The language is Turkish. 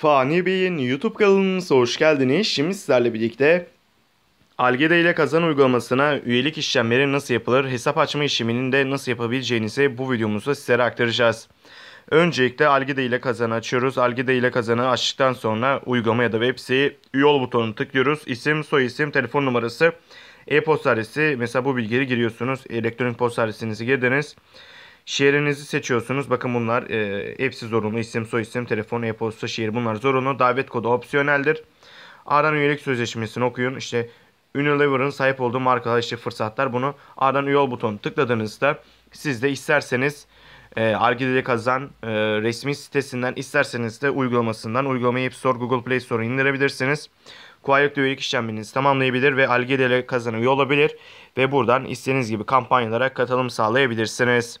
Fani Bey'in YouTube kanalına hoş geldiniz. Şimdi sizlerle birlikte Algede ile kazan uygulamasına üyelik işlemleri nasıl yapılır, hesap açma işleminin de nasıl yapabileceğinizi bu videomuzda sizlere aktaracağız. Öncelikle Algede ile kazanı açıyoruz. Algede ile kazanı açtıktan sonra uygulama ya da web sitesi yol ol butonunu tıklıyoruz. İsim, soy isim, telefon numarası, e-posta adresi mesela bu bilgileri giriyorsunuz. Elektronik posta adresinizi girdiniz. Şiirinizi seçiyorsunuz. Bakın bunlar e, hepsi zorunlu. İsim, soy isim, telefon, e-posta, şiir bunlar zorunlu. Davet kodu opsiyoneldir. Aran üyelik sözleşmesini okuyun. İşte Unilever'ın sahip olduğu markalar işte fırsatlar. Bunu Aran üye ol butonu tıkladığınızda siz de isterseniz e, Argideli Kazan e, resmi sitesinden isterseniz de uygulamasından uygulamayı App Store, Google Play Store'a indirebilirsiniz. Kuaylık üyelik işlemlerinizi tamamlayabilir ve Algedele kazanıyor olabilir ve buradan istediğiniz gibi kampanyalara katılım sağlayabilirsiniz.